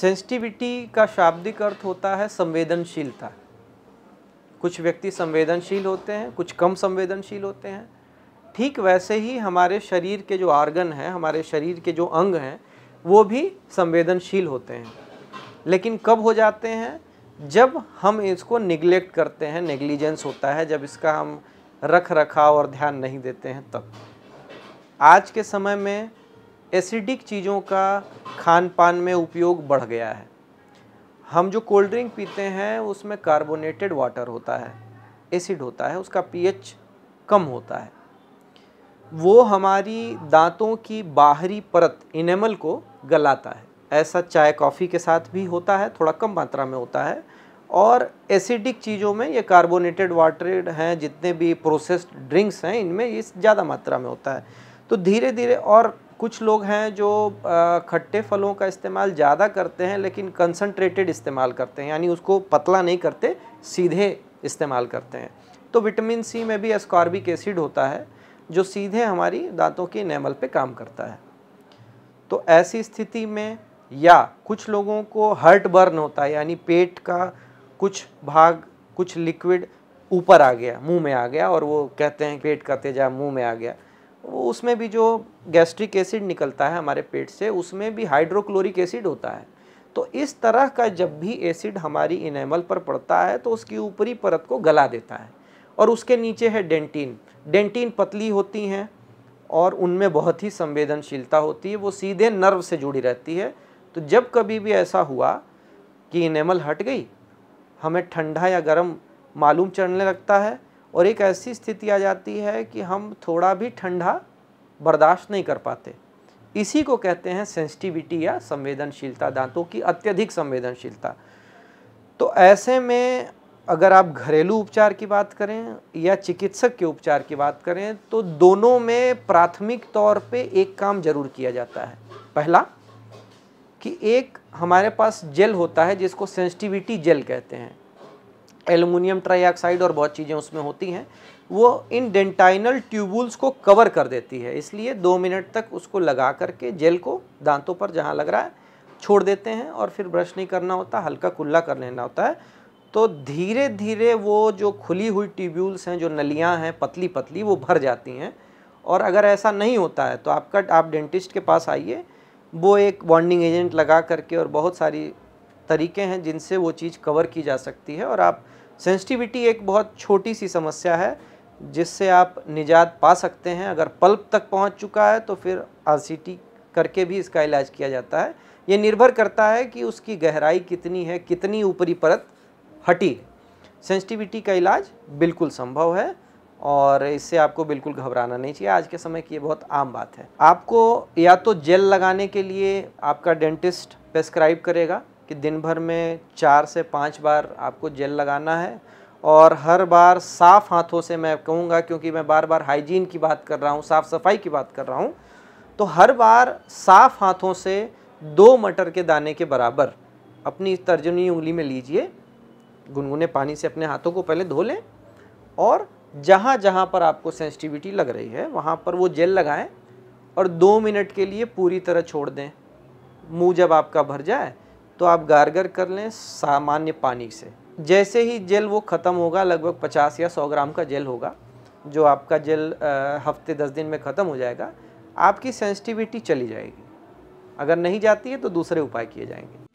sensitivity का शाब्दिक अर्थ होता है संवेदनशीलता कुछ व्यक्ति संवेदनशील होते हैं कुछ कम संवेदनशील होते हैं ठीक वैसे ही हमारे शरीर के जो आर्गन हैं हमारे शरीर के जो अंग हैं वो भी संवेदनशील होते हैं लेकिन कब हो जाते हैं जब हम इसको निग्लेक्ट करते हैं नेग्लिजेंस होता है जब इसका हम रख रखाव और ध्यान नहीं देते हैं तब आज के समय में एसिडिक चीज़ों का खान पान में उपयोग बढ़ गया है हम जो कोल्ड ड्रिंक पीते हैं उसमें कार्बोनेटेड वाटर होता है एसिड होता है उसका पीएच कम होता है वो हमारी दांतों की बाहरी परत इनेमल को गलाता है ऐसा चाय कॉफ़ी के साथ भी होता है थोड़ा कम मात्रा में होता है और एसिडिक चीज़ों में ये कार्बोनेटेड वाटर हैं जितने भी प्रोसेस्ड ड्रिंक्स हैं इनमें ये ज़्यादा मात्रा में होता है तो धीरे धीरे और कुछ लोग हैं जो खट्टे फलों का इस्तेमाल ज़्यादा करते हैं लेकिन कंसनट्रेटेड इस्तेमाल करते हैं यानी उसको पतला नहीं करते सीधे इस्तेमाल करते हैं तो विटामिन सी में भी एस्कॉर्बिक एसिड होता है जो सीधे हमारी दांतों की नेमल पे काम करता है तो ऐसी स्थिति में या कुछ लोगों को हर्ट बर्न होता है यानी पेट का कुछ भाग कुछ लिक्विड ऊपर आ गया मुंह में आ गया और वो कहते हैं पेट का तेजा मुंह में आ गया वो उसमें भी जो गैस्ट्रिक एसिड निकलता है हमारे पेट से उसमें भी हाइड्रोक्लोरिक एसिड होता है तो इस तरह का जब भी एसिड हमारी इनेमल पर पड़ता है तो उसकी ऊपरी परत को गला देता है और उसके नीचे है डेंटिन डेंटिन पतली होती हैं और उनमें बहुत ही संवेदनशीलता होती है वो सीधे नर्व से जुड़ी रहती है तो जब कभी भी ऐसा हुआ कि इनेमल हट गई हमें ठंडा या गर्म मालूम चढ़ने लगता है और एक ऐसी स्थिति आ जाती है कि हम थोड़ा भी ठंडा बर्दाश्त नहीं कर पाते इसी को कहते हैं सेंसिटिविटी या संवेदनशीलता दांतों की अत्यधिक संवेदनशीलता तो ऐसे में अगर आप घरेलू उपचार की बात करें या चिकित्सक के उपचार की बात करें तो दोनों में प्राथमिक तौर पे एक काम जरूर किया जाता है पहला कि एक हमारे पास जेल होता है जिसको सेंसिटिविटी जेल कहते हैं एलुमिनियम ट्राईऑक्साइड और बहुत चीज़ें उसमें होती हैं वो इन डेंटाइनल ट्यूबुल्स को कवर कर देती है इसलिए दो मिनट तक उसको लगा करके जेल को दांतों पर जहाँ लग रहा है छोड़ देते हैं और फिर ब्रश नहीं करना होता हल्का कुल्ला कर लेना होता है तो धीरे धीरे वो जो खुली हुई ट्यूब्यूल्स हैं जो नलियाँ हैं पतली पतली वो भर जाती हैं और अगर ऐसा नहीं होता है तो आपका आप डेंटिस्ट के पास आइए वो एक बॉन्डिंग एजेंट लगा करके और बहुत सारी तरीके हैं जिनसे वो चीज़ कवर की जा सकती है और आप सेंसिटिविटी एक बहुत छोटी सी समस्या है जिससे आप निजात पा सकते हैं अगर पल्प तक पहुंच चुका है तो फिर आर करके भी इसका इलाज किया जाता है ये निर्भर करता है कि उसकी गहराई कितनी है कितनी ऊपरी परत हटी है सेंसिटिविटी का इलाज बिल्कुल संभव है और इससे आपको बिल्कुल घबराना नहीं चाहिए आज के समय की ये बहुत आम बात है आपको या तो जेल लगाने के लिए आपका डेंटिस्ट प्रेस्क्राइब करेगा कि दिन भर में चार से पाँच बार आपको जेल लगाना है और हर बार साफ़ हाथों से मैं कहूँगा क्योंकि मैं बार बार हाइजीन की बात कर रहा हूँ साफ़ सफाई की बात कर रहा हूँ तो हर बार साफ़ हाथों से दो मटर के दाने के बराबर अपनी तर्जनी उंगली में लीजिए गुनगुने पानी से अपने हाथों को पहले धो लें और जहाँ जहाँ पर आपको सेंसिटिविटी लग रही है वहाँ पर वो जेल लगाएं और दो मिनट के लिए पूरी तरह छोड़ दें मुँह जब आपका भर जाए तो आप गारगर कर लें सामान्य पानी से जैसे ही जेल वो ख़त्म होगा लगभग 50 या 100 ग्राम का जेल होगा जो आपका जेल हफ्ते दस दिन में ख़त्म हो जाएगा आपकी सेंसिटिविटी चली जाएगी अगर नहीं जाती है तो दूसरे उपाय किए जाएंगे